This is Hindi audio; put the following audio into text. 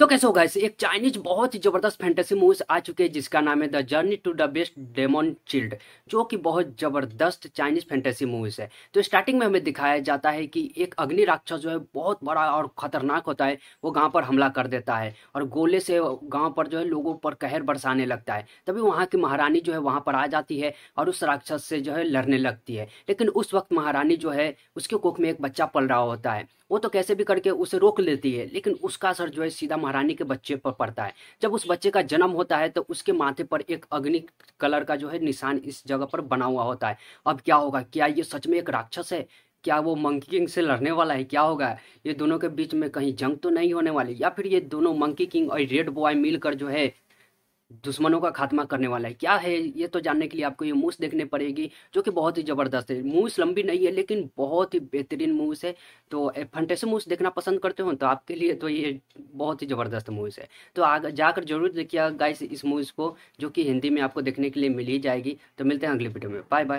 तो कैसे होगा इसे एक चाइनीज बहुत ही जबरदस्त फैंटेसी मूवीज आ चुकी है जिसका नाम है the journey to the west demon child जो कि बहुत जबरदस्त चाइनीज फैंटेसी मूवीज है तो स्टार्टिंग में हमें दिखाया जाता है कि एक अग्नि राक्षस जो है बहुत बड़ा और खतरनाक होता है वो गाँव पर हमला कर देता है और गोले से गाँव पर जो है लोगों पर कहर बरसाने लगता है तभी वहाँ की महारानी जो है वहाँ पर आ जाती है और उस राक्षस से जो है लड़ने लगती है लेकिन उस वक्त महारानी जो है उसके कोख में एक बच्चा पल रहा होता है वो तो कैसे भी करके उसे रोक लेती है लेकिन उसका असर जो है सीधा महारानी के बच्चे पर पड़ता है जब उस बच्चे का जन्म होता है तो उसके माथे पर एक अग्नि कलर का जो है निशान इस जगह पर बना हुआ होता है अब क्या होगा क्या ये सच में एक राक्षस है क्या वो मंकी किंग से लड़ने वाला है क्या होगा ये दोनों के बीच में कहीं जंग तो नहीं होने वाली या फिर ये दोनों मंकी किंग और रेड बॉय मिलकर जो है दुश्मनों का खात्मा करने वाला है क्या है ये तो जानने के लिए आपको ये मूस देखने पड़ेगी जो कि बहुत ही ज़बरदस्त है मूस लंबी नहीं है लेकिन बहुत ही बेहतरीन मूस है तो फंटेसो मूस देखना पसंद करते हो तो आपके लिए तो ये बहुत ही ज़बरदस्त मूस है तो आगे जाकर जरूर देखिए गाइस इस मूस को जो कि हिंदी में आपको देखने के लिए मिल ही जाएगी तो मिलते हैं अगले वीडियो में बाय बाय